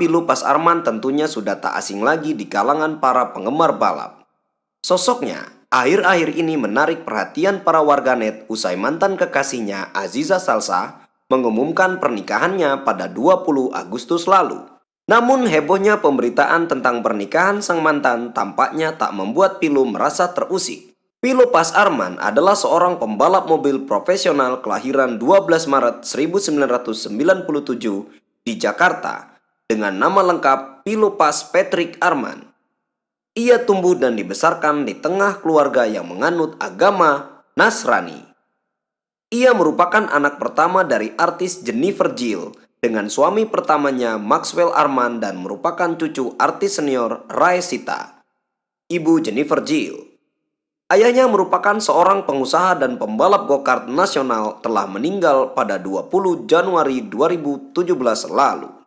pilu Pas Arman tentunya sudah tak asing lagi di kalangan para penggemar balap. Sosoknya akhir-akhir ini menarik perhatian para warganet usai mantan kekasihnya Aziza Salsa mengumumkan pernikahannya pada 20 Agustus lalu. Namun hebohnya pemberitaan tentang pernikahan sang mantan tampaknya tak membuat Pilu merasa terusik. Pilu Pas Arman adalah seorang pembalap mobil profesional kelahiran 12 Maret 1997 di Jakarta dengan nama lengkap Pilopas Patrick Arman. Ia tumbuh dan dibesarkan di tengah keluarga yang menganut agama Nasrani. Ia merupakan anak pertama dari artis Jennifer Jill dengan suami pertamanya Maxwell Arman dan merupakan cucu artis senior Rai Sita. Ibu Jennifer Jill. Ayahnya merupakan seorang pengusaha dan pembalap go-kart nasional telah meninggal pada 20 Januari 2017 lalu.